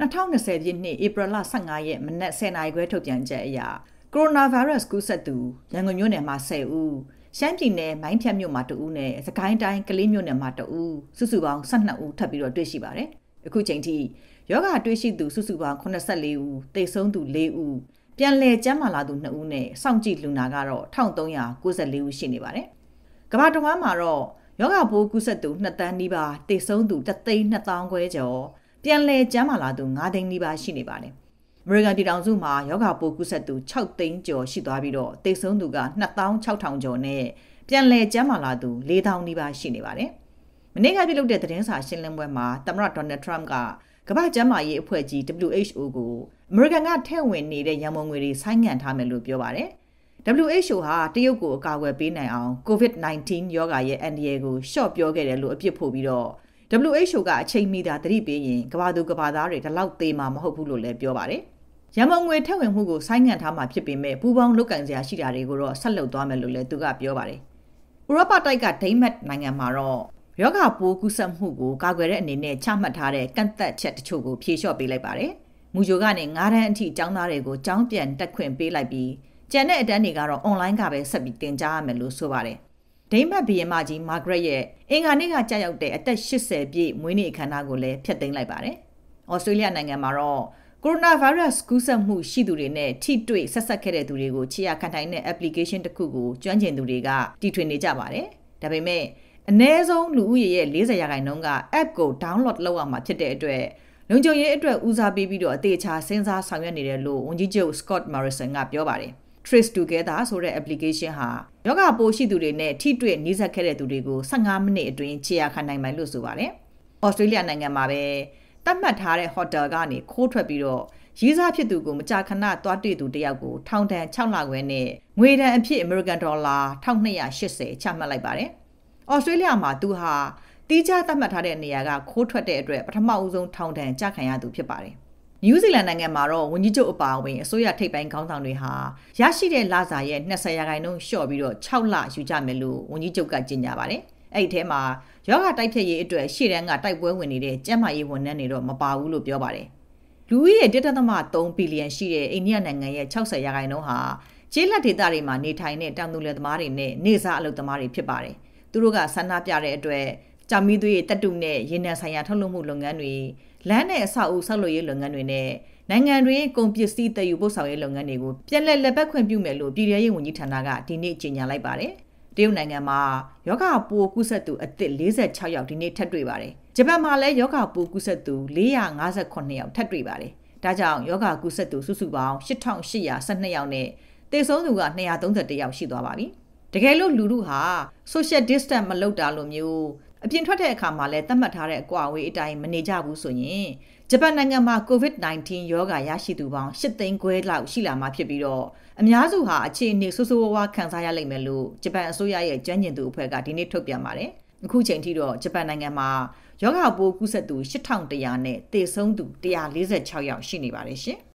2020ပြည့်နှစ်ဧပြီလ15ရက်မနက်10:00နာရီခွဲထုတ်ပြန်ချက်အရကိုရိုနာဗိုင်းရပ်စ်ကူးစက်သူရန်ကုန်မြို့နယ်မှာ10ဦးရှမ်းပြည်နယ်မိုင်းဖြတ်မြို့မှာ2ဦးနဲ့စကိုင်းတိုင်းကလေးမြို့နယ်မှာ2ဦးစုစုပေါင်း12ဦးထပ်ပြီးတော့တွေ့ရှိပါတယ်အခုချိန်ထိယောဂတွေ့ရှိသူစုစုပေါင်း84ဦးတိတ်ဆုံးသူ4ဦးပြန်လည်ကျန်းမာလာသူ2ဦးနဲ့စောင့်ကြည့်လူနာကတော့1394ဦးရှိနေပါတယ်ကမ္ဘာတဝန်းမှာတော့ယောဂဘိုးကူးစက်သူ2တန်းနီးပါးတိတ်ဆုံးသူ3သိန်း2000ခွဲကျော်ပြန်လည်ကျန်းမာလာသူ9သိန်းနီးပါးရှိနေပါတယ်။ American ပြည်ထောင်စုမှာယောဂါပိုးကူးစက်သူ6သိန်းကျော် ရှိသွားပြီးတော့သေဆုံးသူက26,000ကျော်နဲ့ပြန်လည်ကျန်းမာလာသူ4,000နီးပါးရှိနေပါတယ်။မနေ့ကပြုလုပ်တဲ့သတင်းစာရှင်းလင်းပွဲမှာသမ္မတဒေါ်နယ်ထရမ့်ကကမ္ဘာ့ကျန်းမာရေးအဖွဲ့ကြီး WHO ကို American ကထည့်ဝင်နေတဲ့ရန်ပုံငွေတွေဆိုင်းငံ့ထားမယ်လို့ပြောပါတယ်။ WHO ဟာတရုတ်ကိုအကာအကွယ်ပေးနိုင်အောင် COVID-19 ရောဂါရဲ့အန္တရာယ်ကိုရှော့ပြောခဲ့တယ်လို့အပြစ်ဖို့ပြီးတော့ WHO ကအချိန်မီတာသတိပေးရင်ကမ္ဘာသူကမ္ဘာသားတွေဒီလောက်သေးမှာမဟုတ်ဘူးလို့လည်းပြောပါတယ်။ရမုံငွေထက်ဝင်မှုကိုဆိုင်းငံ့ထားမှာဖြစ်ပေမဲ့ပူပေါင်းလုတ်ကန်စရာရှိတာတွေကိုတော့ဆက်လုပ်သွားမယ်လို့လည်းသူကပြောပါတယ်။ဥရောပတိုက်ကဒိမတ်နိုင်ငံမှာတော့ယောဂပိုးကူးစက်မှုကိုကာကွယ်တဲ့အနေနဲ့ချမှတ်ထားတဲ့ကန့်သက်ချက်တချို့ကိုဖြေလျှော့ပေးလိုက်ပါတယ်။မူဂျိုကနေ9တန်းအထိကျောင်းသားတွေကိုကျောင်းပြန်တက်ခွင့်ပေးလိုက်ပြီးကျန်တဲ့အတန်းတွေကတော့ online ကပဲဆက်ပြီးတင်ကြားရမယ်လို့ဆိုပါတယ်ဒိမတ်ဘီယမကြီးမာဂရက်ရဲ့အင်္ဂါနေ့ကကြာရောက်တဲ့အသက်80ပြည့်မွေးနေ့အခမ်းအနားကိုလည်းဖျက်သိမ်းလိုက်ပါတယ်။ဩစတြေးလျနိုင်ငံမှာတော့ကိုရိုနာဗိုင်းရပ်စ်ကူးစက်မှုရှိသူတွေနဲ့ထိတွေ့ဆက်ဆက်ခဲ့တဲ့သူတွေကိုခြေရာခံထိုင်တဲ့ application တစ်ခုကိုကျွမ်းကျင်သူတွေကတီထွင်နေကြပါတယ်။ဒါပေမဲ့အ ਨੇ ဆုံးလူဦးရေရဲ့40ရာခိုင်နှုန်းက app ကို download လုပ်ရမှာဖြစ်တဲ့အတွက်လုံခြုံရေးအတွက်ဦးစားပေးပြီးတော့အသေးချာစဉ်းစားဆောင်ရွက်နေတယ်လို့ဝန်ကြီးချုပ် Scott Morrison ကပြောပါတယ်။ Trace Together ဆိုတဲ့ application ဟာယောဂပိုးရှိသူတွေနဲ့ထိတွေ့နှိစက်ခဲ့တဲ့သူတွေကို15မိနစ်အတွင်းခြေရာခံနိုင်မယ်လို့ဆိုပါတယ်။ဩစတြေးလျနိုင်ငံမှာပဲတတ်မှတ်ထားတဲ့ဟိုတယ်ကနေခိုးထွက်ပြီးတော့ရေးစားဖြစ်သူကိုမကြာခဏသွားတွေ့သူတယောက်ကိုထောင်ဒဏ်6လခွဲနဲ့ငွေဒဏ်အဖြစ် American Dollar 1280ချမှတ်လိုက်ပါတယ်။ဩစတြေးလျမှာသူဟာတီးခြားသတ်မှတ်ထားတဲ့နေရာကခိုးထွက်တဲ့အတွက်ပထမအဦးဆုံးထောင်ဒဏ်ကြခံရသူဖြစ်ပါတယ်နယူးဇီလန်နိုင်ငံမှာတော့ဝန်ကြီးချုပ်အပါအဝင်အစိုးရထိပ်ပိုင်းခေါင်းဆောင်တွေဟာရရှိတဲ့လစာရဲ့20ရာခိုင်နှုန်းလျှော့ပြီးတော့6လယူကြမယ်လို့ဝန်ကြီးချုပ်ကကြေညာပါတယ်။အဲ့ဒီထဲမှာယောဂတိုက်ဖြတ်ရေးအတွက်ရှေ့တန်းကတိုက်ပွဲဝင်နေတဲ့ကျန်းမာရေးဝန်ထမ်းတွေတော့မပါဘူးလို့ပြောပါတယ်။လူဦးရေ1.3ဘီလီယံရှိတဲ့အိန္ဒိယနိုင်ငံရဲ့60ရာခိုင်နှုန်းဟာကျေးလက်ဒေသတွေမှာနေထိုင်တဲ့တောင်သူလယ်သမားတွေနဲ့နေစားအလုပ်သမားတွေဖြစ်ပါတယ်။သူတို့ကဆန္ဒပြတဲ့အတွက်ကြောင်မီးသွေးတက်တူနဲ့ရေနံဆိုင်ရာထုတ်လုပ်မှုလုပ်ငန်းတွေလမ်းနဲ့အဆောက်အဦဆောက်လုပ်ရေးလုပ်ငန်းတွေနဲ့နိုင်ငံတွင်းကုန်ပစ္စည်းတည်ယူပို့ဆောင်ရေးလုပ်ငန်းတွေကိုပြန်လည်လက်ပတ်ခွင့်ပြုမယ်လို့ပြည်ထောင်စုဝန်ကြီးဌာနကဒီနေ့ကြေညာလိုက်ပါတယ်။တရုတ်နိုင်ငံမှာယောဂပိုးကူးစက်သူအသစ်46ယောက်ဒီနေ့ထပ်တွေ့ပါတယ်။ဂျပန်မှာလည်းယောဂပိုးကူးစက်သူ458ယောက်ထပ်တွေ့ပါတယ်။ဒါကြောင့်ယောဂကူးစက်သူစုစုပေါင်း8812ယောက်နဲ့သေဆုံးသူက231ယောက်ရှိသွားပါပြီ။တကယ်လို့လူလူဟာ social distance မလုပ်တာလိုမျိုးအပြင်ထွက်တဲ့အခါမှာလည်းသတ်မှတ်ထားတဲ့အကွာအဝေးအတိုင်းမနေကြဘူးဆိုရင်ဂျပန်နိုင်ငံမှာ COVID-19 ရောဂါရရှိသူပေါင်း၈သိန်းခွဲလောက်ရှိလာမှာဖြစ်ပြီးတော့အများစုဟာအခြေအနေဆိုးဆိုးဝါးဝါးခံစားရလိမ့်မယ်လို့ဂျပန်အစိုးရရဲ့ကြမ်းကျင်သူအဖွဲ့ကဒီနေ့ထုတ်ပြန်ပါတယ်။အခုချိန်ထိတော့ဂျပန်နိုင်ငံမှာရောဂါပိုးကူးစက်သူ8100နဲ့သေဆုံးသူ146ယောက်ရှိနေပါတယ်ရှင်။